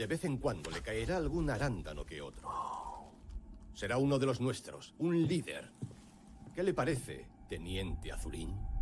De vez en cuando le caerá algún arándano que otro. Será uno de los nuestros, un líder. ¿Qué le parece, teniente Azulín?